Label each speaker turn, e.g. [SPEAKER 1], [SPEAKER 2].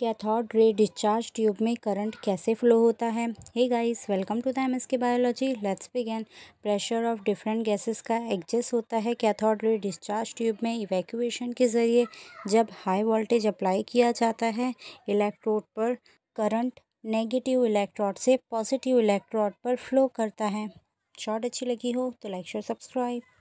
[SPEAKER 1] cathode ray discharge tube में current कैसे flow होता है hey guys welcome to the M K biology let's begin pressure of different gases का exhaust होता है कैथोड रे डिस्चार्ज ट्यूब में evacuation के ज़रिए जब हाई वोल्टेज अप्लाई किया जाता है इलेक्ट्रोड पर करंट नेगेटिव इलेक्ट्रॉड से पॉजिटिव इलेक्ट्रॉड पर फ्लो करता है शॉर्ट अच्छी लगी हो तो लाइक शेयर सब्सक्राइब